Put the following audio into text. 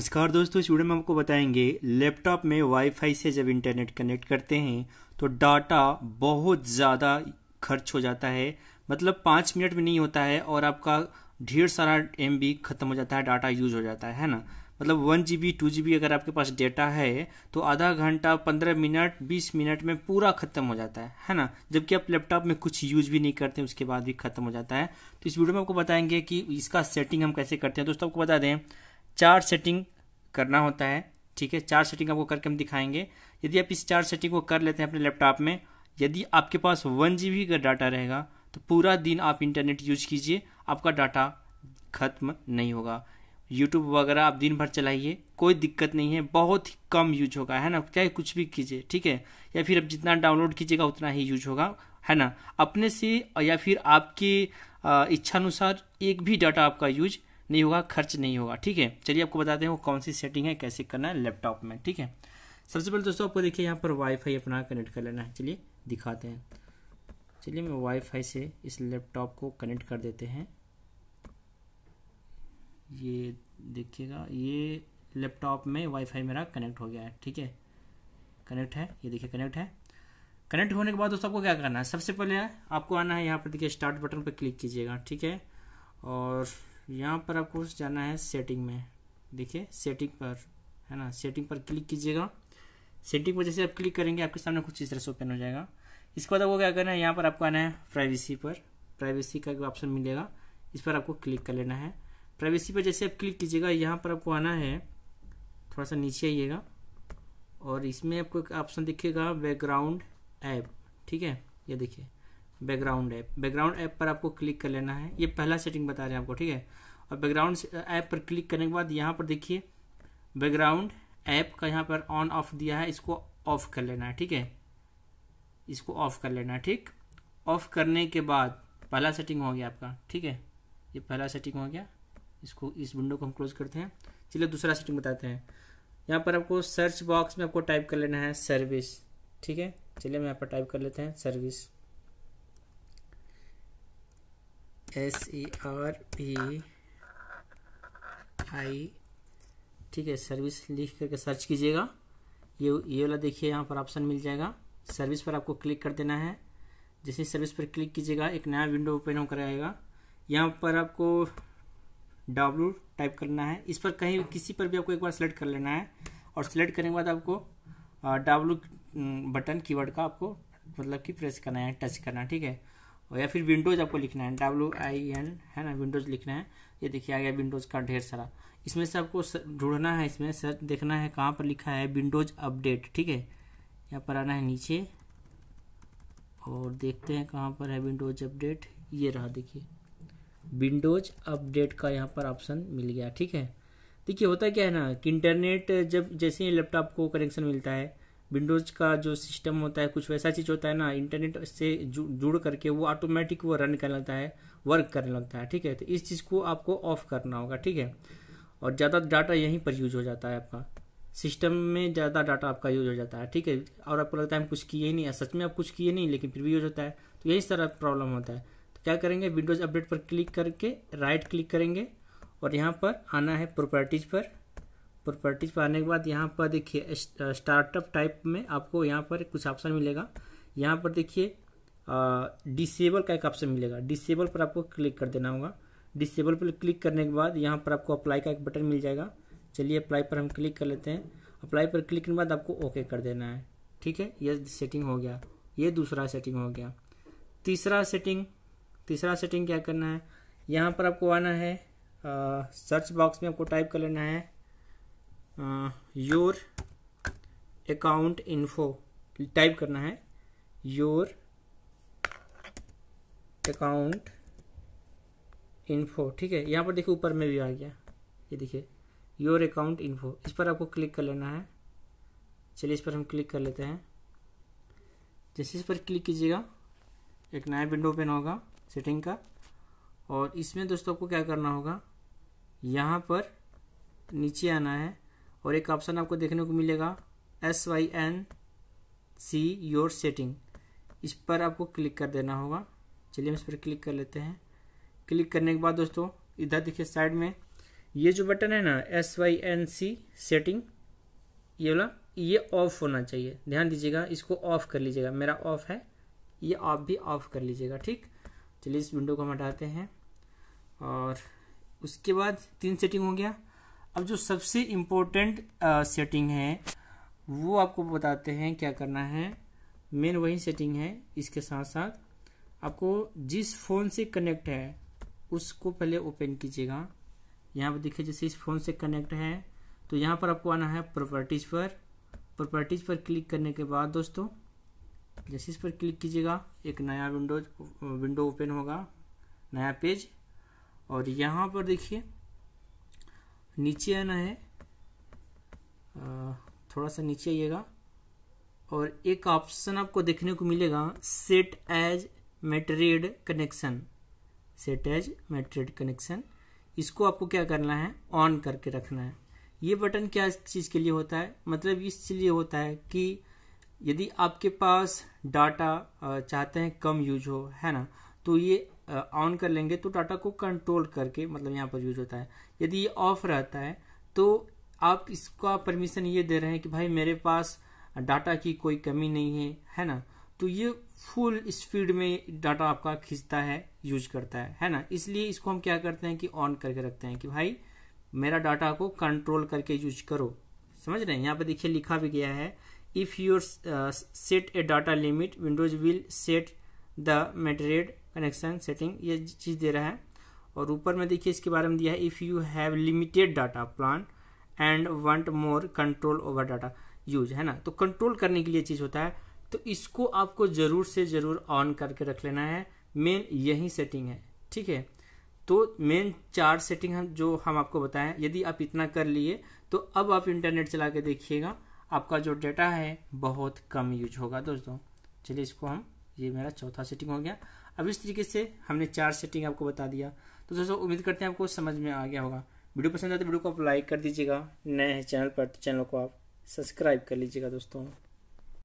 नमस्कार दोस्तों इस वीडियो में आपको बताएंगे लैपटॉप में वाईफाई से जब इंटरनेट कनेक्ट करते हैं तो डाटा बहुत ज़्यादा खर्च हो जाता है मतलब पाँच मिनट भी नहीं होता है और आपका ढेर सारा एम ख़त्म हो जाता है डाटा यूज हो जाता है ना मतलब one G B two G B अगर आपके पास डेटा है तो आधा घंटा पंद्रह मिनट बीस मिनट में पूरा ख़त्म हो जाता है है ना जबकि आप लैपटॉप में कुछ यूज भी नहीं करते उसके बाद भी ख़त्म हो जाता है तो इस वीडियो में आपको बताएंगे कि इसका सेटिंग हम कैसे करते हैं दोस्तों आपको बता दें चार सेटिंग करना होता है ठीक है चार सेटिंग आपको करके हम दिखाएंगे यदि आप इस चार सेटिंग को कर लेते हैं अपने लैपटॉप में यदि आपके पास वन जी का डाटा रहेगा तो पूरा दिन आप इंटरनेट यूज कीजिए आपका डाटा खत्म नहीं होगा यूट्यूब वगैरह आप दिन भर चलाइए कोई दिक्कत नहीं है बहुत ही कम यूज होगा है ना चाहे कुछ भी कीजिए ठीक है या फिर आप जितना डाउनलोड कीजिएगा उतना ही यूज होगा है ना अपने से या फिर आपकी इच्छानुसार एक भी डाटा आपका यूज नहीं होगा खर्च नहीं होगा ठीक है चलिए आपको बताते हैं वो कौन सी सेटिंग है कैसे करना है लैपटॉप में ठीक है सबसे पहले दोस्तों आपको देखिए यहाँ पर वाईफाई अपना कनेक्ट कर लेना है चलिए दिखाते हैं चलिए मैं वाईफाई से इस लैपटॉप को कनेक्ट कर देते हैं ये देखिएगा ये लैपटॉप में वाईफाई मेरा कनेक्ट हो गया है ठीक है कनेक्ट है ये देखिए कनेक्ट है कनेक्ट होने के बाद दोस्तों आपको क्या करना है सबसे पहले आपको आना है यहाँ पर देखिए स्टार्ट बटन पर क्लिक कीजिएगा ठीक है और यहाँ पर आपको जाना है सेटिंग में देखिए सेटिंग पर है ना सेटिंग पर क्लिक कीजिएगा सेटिंग पर जैसे आप क्लिक करेंगे आपके सामने कुछ इस तरह से ओपन हो जाएगा इसके बाद आपको क्या करना है यहाँ पर आपको आना है प्राइवेसी पर प्राइवेसी का ऑप्शन मिलेगा इस पर आपको क्लिक कर लेना है प्राइवेसी पर जैसे आप क्लिक कीजिएगा यहाँ पर आपको आना है थोड़ा सा नीचे आइएगा और इसमें आपको एक ऑप्शन दिखेगा बैकग्राउंड ऐप ठीक है ये देखिए बैकग्राउंड ऐप बैकग्राउंड ऐप पर आपको क्लिक कर लेना है ये पहला सेटिंग बता रहे हैं आपको ठीक है और बैकग्राउंड ऐप पर क्लिक करने के बाद यहाँ पर देखिए बैकग्राउंड ऐप का यहाँ पर ऑन ऑफ दिया है इसको ऑफ कर लेना है ठीक है इसको ऑफ कर लेना है ठीक ऑफ करने के बाद पहला सेटिंग हो गया आपका ठीक है ये पहला सेटिंग हो गया इसको इस विंडो को हम क्लोज करते हैं चलिए दूसरा सेटिंग बताते हैं यहाँ पर आपको सर्च बॉक्स में आपको टाइप कर लेना है सर्विस ठीक है चलिए हम यहाँ पर टाइप कर लेते हैं service S E R P I ठीक है सर्विस लिख करके सर्च कीजिएगा ये ये वाला देखिए यहाँ पर ऑप्शन मिल जाएगा सर्विस पर आपको क्लिक कर देना है जैसे सर्विस पर क्लिक कीजिएगा एक नया विंडो ओपन होकर आएगा यहाँ पर आपको डब्लू टाइप करना है इस पर कहीं किसी पर भी आपको एक बार सेलेक्ट कर लेना है और सेलेक्ट करने के बाद आपको डब्लू बटन कीवर्ड का आपको मतलब कि प्रेस करना है टच करना है ठीक है और या फिर विंडोज आपको लिखना है डब्ल्यू आई एन है ना विंडोज लिखना है ये देखिए आ गया विंडोज का ढेर सारा इसमें से आपको ढूंढना है इसमें सर्च देखना है कहाँ पर लिखा है विंडोज अपडेट ठीक है यहाँ पर आना है नीचे और देखते हैं कहाँ पर है विंडोज अपडेट ये रहा देखिए विंडोज अपडेट का यहाँ पर ऑप्शन मिल गया ठीक है देखिए होता क्या है ना कि इंटरनेट जब जैसे ही लैपटॉप को कनेक्शन मिलता है विंडोज़ का जो सिस्टम होता है कुछ वैसा चीज़ होता है ना इंटरनेट से जुड़ करके वो ऑटोमेटिक वो रन करने लगता है वर्क करने लगता है ठीक है तो इस चीज़ को आपको ऑफ करना होगा ठीक है और ज़्यादा डाटा यहीं पर यूज हो जाता है आपका सिस्टम में ज़्यादा डाटा आपका यूज हो जाता है ठीक है और आपको लगता है हम कुछ किए ही नहीं सच में आप कुछ किए नहीं लेकिन फिर भी यूज होता है तो यही सारा प्रॉब्लम होता है तो क्या करेंगे विंडोज़ अपडेट पर क्लिक करके राइट क्लिक करेंगे और यहाँ पर आना है प्रॉपर्टीज़ पर प्रॉपर्टीज पर आने के बाद यहाँ पर देखिए स्टार्टअप टाइप में आपको यहाँ पर कुछ ऑप्शन मिलेगा यहाँ पर देखिए डिसेबल का एक ऑप्शन मिलेगा डिसेबल पर आपको क्लिक कर देना होगा डिसेबल पर क्लिक करने के बाद यहाँ पर आपको अप्लाई का एक बटन मिल जाएगा चलिए अप्लाई पर हम क्लिक कर लेते हैं अप्लाई पर क्लिक करने के बाद आपको ओके कर देना है ठीक है ये सेटिंग हो गया ये दूसरा सेटिंग हो गया तीसरा सेटिंग तीसरा सेटिंग क्या करना है यहाँ पर आपको आना है आ, सर्च बॉक्स में आपको टाइप कर लेना है योर अकाउंट इन्फो टाइप करना है योर अकाउंट इन्फो ठीक है यहाँ पर देखिए ऊपर में भी आ गया ये देखिए योर अकाउंट इन्फो इस पर आपको क्लिक कर लेना है चलिए इस पर हम क्लिक कर लेते हैं जैसे इस पर क्लिक कीजिएगा एक नया विंडो ओपन होगा सेटिंग का और इसमें दोस्तों आपको क्या करना होगा यहाँ पर नीचे आना है और एक ऑप्शन आपको देखने को मिलेगा S Y N C your setting इस पर आपको क्लिक कर देना होगा चलिए हम इस पर क्लिक कर लेते हैं क्लिक करने के बाद दोस्तों इधर देखिए साइड में ये जो बटन है ना S Y N C setting ये वाला ये ऑफ होना चाहिए ध्यान दीजिएगा इसको ऑफ कर लीजिएगा मेरा ऑफ है ये आप भी ऑफ कर लीजिएगा ठीक चलिए इस विंडो को हम हटाते हैं और उसके बाद तीन सेटिंग हो गया अब जो सबसे इम्पोर्टेंट सेटिंग है वो आपको बताते हैं क्या करना है मेन वही सेटिंग है इसके साथ साथ आपको जिस फ़ोन से कनेक्ट है उसको पहले ओपन कीजिएगा यहाँ पर देखिए जैसे इस फ़ोन से कनेक्ट है तो यहाँ पर आपको आना है प्रॉपर्टीज़ पर प्रॉपर्टीज़ पर क्लिक करने के बाद दोस्तों जैसे इस पर क्लिक कीजिएगा एक नया विंडो विंडो ओपन होगा नया पेज और यहाँ पर देखिए नीचे आना है थोड़ा सा नीचे आइएगा और एक ऑप्शन आपको देखने को मिलेगा set as metered connection set as metered connection इसको आपको क्या करना है ऑन करके रखना है ये बटन क्या चीज़ के लिए होता है मतलब इसलिए होता है कि यदि आपके पास डाटा चाहते हैं कम यूज हो है ना तो ये ऑन कर लेंगे तो डाटा को कंट्रोल करके मतलब यहाँ पर यूज होता है यदि ये ऑफ रहता है तो आप इसका परमिशन ये दे रहे हैं कि भाई मेरे पास डाटा की कोई कमी नहीं है है ना तो ये फुल स्पीड में डाटा आपका खींचता है यूज करता है है ना इसलिए इसको हम क्या करते हैं कि ऑन करके रखते हैं कि भाई मेरा डाटा को कंट्रोल करके यूज करो समझ रहे हैं यहाँ पर देखिए लिखा भी गया है if your set a data limit Windows will set the metered connection setting ये चीज़ दे रहा है और ऊपर में देखिए इसके बारे में दिया है if you have limited data plan and want more control over data use है ना तो कंट्रोल करने के लिए चीज़ होता है तो इसको आपको ज़रूर से ज़रूर ऑन करके रख लेना है मेन यही सेटिंग है ठीक है तो मेन चार सेटिंग हम जो हम आपको बताएं यदि आप इतना कर लिए तो अब आप इंटरनेट चला के देखिएगा आपका जो डाटा है बहुत कम यूज होगा दोस्तों चलिए इसको हम ये मेरा चौथा सेटिंग हो गया अब इस तरीके से हमने चार सेटिंग आपको बता दिया तो दोस्तों उम्मीद करते हैं आपको समझ में आ गया होगा वीडियो पसंद आए तो वीडियो को आप लाइक कर दीजिएगा नए चैनल पर तो चैनल को आप सब्सक्राइब कर लीजिएगा दोस्तों